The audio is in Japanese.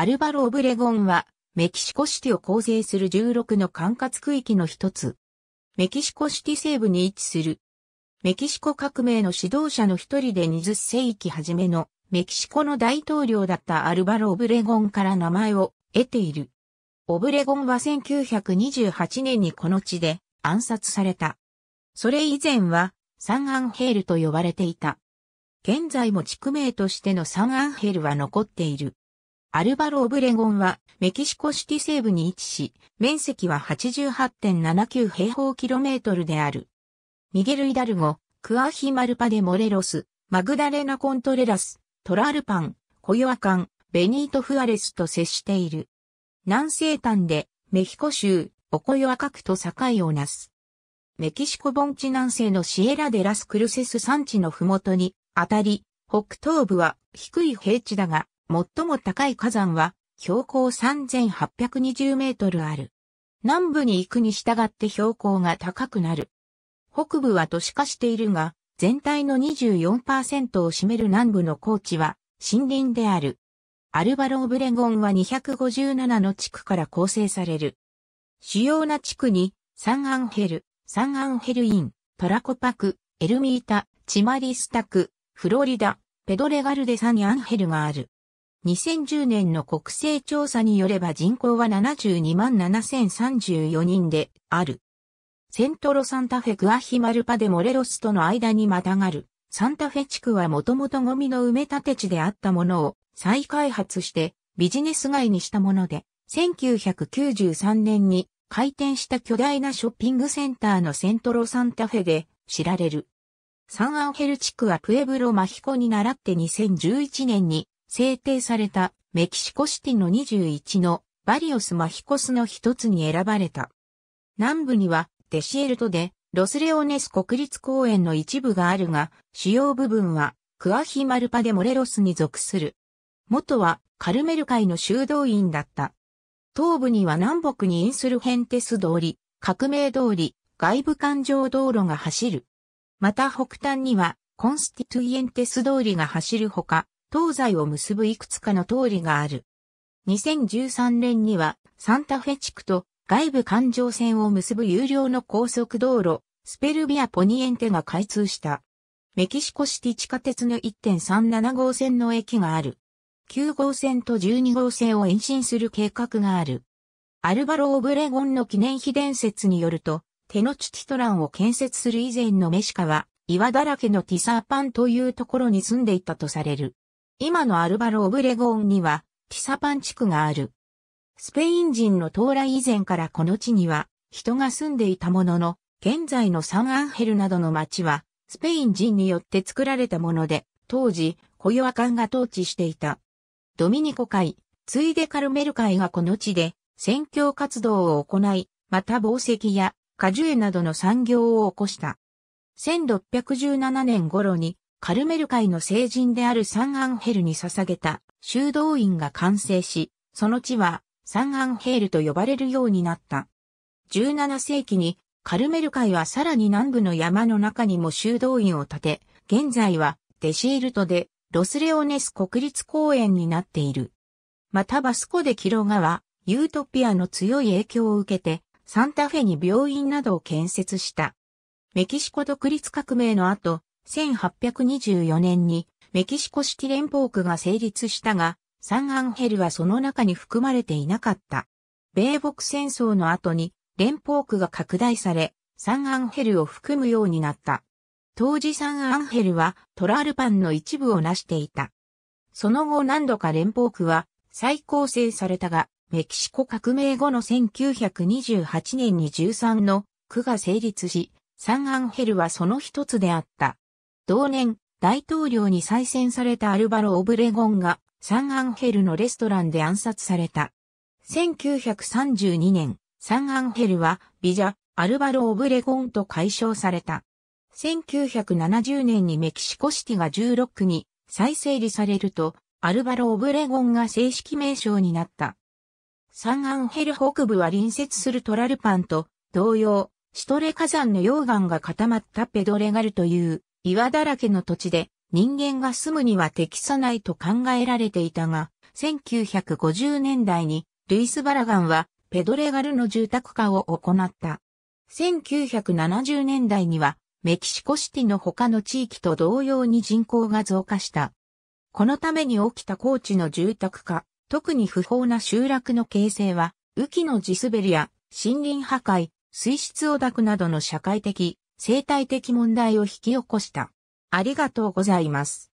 アルバロ・オブレゴンは、メキシコシティを構成する16の管轄区域の一つ。メキシコシティ西部に位置する。メキシコ革命の指導者の一人で20世紀初めのメキシコの大統領だったアルバロ・オブレゴンから名前を得ている。オブレゴンは1928年にこの地で暗殺された。それ以前はサンアンヘールと呼ばれていた。現在も地区名としてのサンアンヘルは残っている。アルバロ・オブレゴンはメキシコシティ西部に位置し、面積は88.79平方キロメートルである。ミゲル・イダルゴ、クアヒマルパデ・モレロス、マグダレナ・コントレラス、トラルパン、コヨアカン、ベニート・フアレスと接している。南西端でメヒコ州、オコヨアカクと境をなす。メキシコ盆地南西のシエラ・デ・ラス・クルセス山地のふもとに、あたり、北東部は低い平地だが、最も高い火山は標高3820メートルある。南部に行くに従って標高が高くなる。北部は都市化しているが、全体の24%を占める南部の高地は森林である。アルバローブレゴンは257の地区から構成される。主要な地区にサンアンヘル、サンアンヘルイン、トラコパク、エルミータ、チマリスタク、フロリダ、ペドレガルデサニアンヘルがある。2010年の国勢調査によれば人口は72万7034人である。セントロサンタフェクアヒマルパでモレロスとの間にまたがる。サンタフェ地区はもともとゴミの埋め立て地であったものを再開発してビジネス街にしたもので、1993年に開店した巨大なショッピングセンターのセントロサンタフェで知られる。サンアンヘル地区はプエブロマヒコに倣って2011年に制定されたメキシコシティの21のバリオス・マヒコスの一つに選ばれた。南部にはデシエルトでロスレオネス国立公園の一部があるが、主要部分はクアヒマルパデ・モレロスに属する。元はカルメル会の修道院だった。東部には南北にインスルヘンテス通り、革命通り、外部環状道路が走る。また北端にはコンスティトゥイエンテス通りが走るほか、東西を結ぶいくつかの通りがある。2013年にはサンタフェ地区と外部環状線を結ぶ有料の高速道路、スペルビア・ポニエンテが開通した。メキシコシティ地下鉄の1.37号線の駅がある。9号線と12号線を延伸する計画がある。アルバロ・オブレゴンの記念碑伝説によると、テノチティトランを建設する以前のメシカは、岩だらけのティサーパンというところに住んでいたとされる。今のアルバロ・オブレゴーンには、ティサパン地区がある。スペイン人の到来以前からこの地には、人が住んでいたものの、現在のサンアンヘルなどの町は、スペイン人によって作られたもので、当時、コヨアカンが統治していた。ドミニコ会、ついでカルメル会がこの地で、宣教活動を行い、また紡績や果樹園などの産業を起こした。1617年頃にカルメル会の聖人であるサンアンヘルに捧げた修道院が完成し、その地はサンアンヘールと呼ばれるようになった。17世紀にカルメル会はさらに南部の山の中にも修道院を建て、現在はデシールトでロスレオネス国立公園になっている。またバスコでキロガはユートピアの強い影響を受けてサンタフェに病院などを建設した。メキシコ独立革命の後、1824年にメキシコシティ連邦区が成立したが、サンアンヘルはその中に含まれていなかった。米北戦争の後に連邦区が拡大され、サンアンヘルを含むようになった。当時サンアンヘルはトラルパンの一部を成していた。その後何度か連邦区は再構成されたが、メキシコ革命後の1928年に13の区が成立し、サンアンヘルはその一つであった。同年、大統領に再選されたアルバロ・オブレゴンがサンアンヘルのレストランで暗殺された。1932年、サンアンヘルはビジャ、アルバロ・オブレゴンと解消された。1970年にメキシコシティが16区に再整理されると、アルバロ・オブレゴンが正式名称になった。サンアンヘル北部は隣接するトラルパンと同様、シトレ火山の溶岩が固まったペドレガルという岩だらけの土地で人間が住むには適さないと考えられていたが、1950年代にルイス・バラガンはペドレガルの住宅化を行った。1970年代にはメキシコシティの他の地域と同様に人口が増加した。このために起きた高地の住宅化、特に不法な集落の形成は、雨季の地滑りや森林破壊、水質汚濁などの社会的、生態的問題を引き起こした。ありがとうございます。